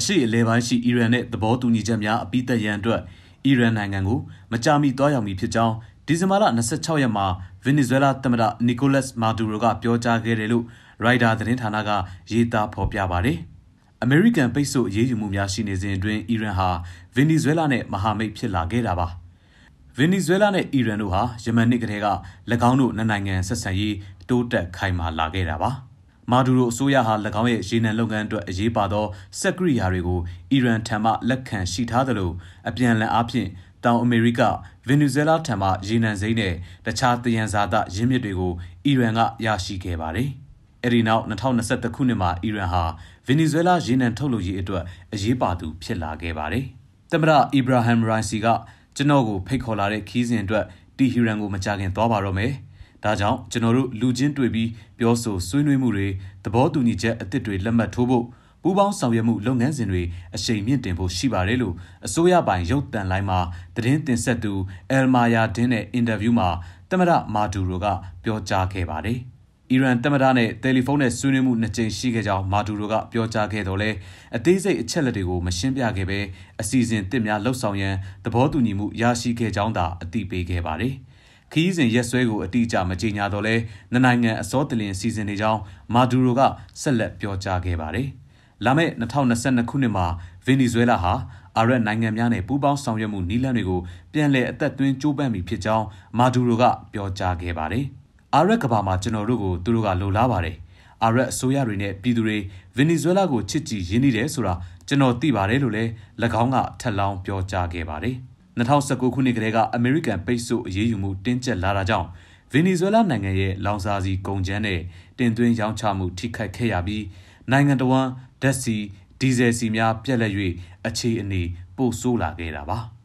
အရှိအလဲပိုင်းရှိအီရန်နဲ့သဘောတူညီချက်များအပိသက်ရန်အတွက်အီရန်နိုင်ငံကိုမကြာမီတွားရောက်မည်ဖြစ်ကြောင်းဒီဇင်ဘာလ26ရက်မှာဗင်နီဇွဲလားသမ္မတနီကိုလက်မာဒူရိုကပြောကြားခဲ့တယ်လို့ရိုက်တာသတင်းဌာနကရေးသားဖော်ပြပါတယ်။အမေရိကန်ပိတ်ဆို့အရေးယူမှုများရှိနေစဉ်အတွင်းအီရန်ဟာဗင်နီဇွဲလားနဲ့မဟာမိတ်ဖြစ်လာခဲ့တာပါ။ဗင်နီဇွဲလားနဲ့အီရန်တို့ဟာယမန်နှစ်ကတည်းက၎င်းတို့နှစ်နိုင်ငံဆက်ဆံရေးတိုးတက်ခိုင်မာလာခဲ့တာပါ။မာဒူရိုအစိုးရဟာ၎င်းရဲ့ရေနံလုပ်ငန်းအတွက်အရေးပါသောစက်ကရိယာတွေကိုအီရန်ထံမှလက်ခံရှိထားသလိုအပြန်အလှန်အားဖြင့်တောင်အမေရိကဗင်နီဇွဲလားထံမှရေနံစိမ်းနဲ့တခြားသယံဇာတရင်းမြစ်တွေကိုအီရန်ကရရှိခဲ့ပါတယ်။အဲဒီနောက်2021ခုနှစ်မှာအီရန်ဟာဗင်နီဇွဲလားရေနံထုတ်လုပ်ရေးအတွက်အရေးပါသူဖြစ်လာခဲ့ပါတယ်။သမ္မတအီဗရာဟမ်ရိုင်စီကကျွန်တော်ကိုဖိတ်ခေါ်လာတဲ့ခီးစဉ်အတွက်တီဟီရန်ကိုမကြခင်သွားပါတော့မယ်။ဒါကြောင့်ကျွန်တော်တို့လူချင်းတွေ့ပြီးပြောဆိုဆွေးနွေးမှုတွေသဘောတူညီချက်အသစ်တွေလက်မှတ်ထိုးဖို့ပူးပေါင်းဆောင်ရွက်မှုလုပ်ငန်းစဉ်တွေအရှိန်မြင့်တင်ဖို့ရှိပါတယ်လို့အစိုးရပိုင်ရုပ်သံလိုင်းမှာသတင်းတင်ဆက်သူအယ်မာယာဒင်းနဲ့အင်တာဗျူးမှာတမရမာဒူရိုက ပြောကြားခဲ့ပါတယ်။အီရန်တမဒါနဲ့တယ်လီဖုန်းနဲ့ဆွေးနွေးမှုနှစ်ကြိမ်ရှိခဲ့ကြောင်းမာဒူရိုကပြောကြားခဲ့တော့လဲအသေးစိတ်အချက်လက်တွေကိုမရှင်းပြခဲ့ဘဲအစီအစဉ်တစ်များလှုပ်ဆောင်ရန်သဘောတူညီမှုရရှိခဲ့ကြောင်းသာအသိပေးခဲ့ပါတယ်။ခီးစဉ်ရက်စွဲကိုအတိအကျမကြေညာတော့လဲနိုင်ငံအစောတလင်စီစဉ်နေကြောင်းမာဒူရိုကဆက်လက်ပြောကြားခဲ့ပါတယ်။လာမယ့်2022ခုနှစ်မှာဗင်နီဇွဲလားဟာအာရပ်နိုင်ငံများနဲ့ပူးပေါင်းဆောင်ရွက်မှုနည်းလမ်းတွေကိုပြန်လည်အသက်သွင်းကြိုးပမ်းပြီးဖြစ်ကြောင်းမာဒူရိုကပြောကြားခဲ့ပါတယ်။အာရက်ကဘာမှာကျွန်တော်တို့ကိုသူတို့ကလှူလားပါတယ်။အာရက်အစိုးရတွေနဲ့ပြည်သူတွေဗင်နီဇွဲလားကိုချစ်ကြည်ရင်းနှီးတယ်ဆိုတာကျွန်တော်သိပါတယ်လို့လည်း၎င်းကထပ်လောင်းပြောကြားခဲ့ပါတယ်။2019ခုနှစ်ကတည်းကအမေရိကန်ပိတ်ဆို့အရေးယူမှုတင်းကျပ်လာတာကြောင့်ဗင်နီဇွဲလားနိုင်ငံရဲ့လောင်စာဆီကုန်ကျန်းတဲ့တင်သွင်းရောင်းချမှုထိခိုက်ခဲ့ရပြီးနိုင်ငံတော်ဝန်ဓာတ်ဆီဒီဇယ်ဆီများပြက်လက်၍အခြေအနေပိုဆိုးလာခဲ့တာပါ။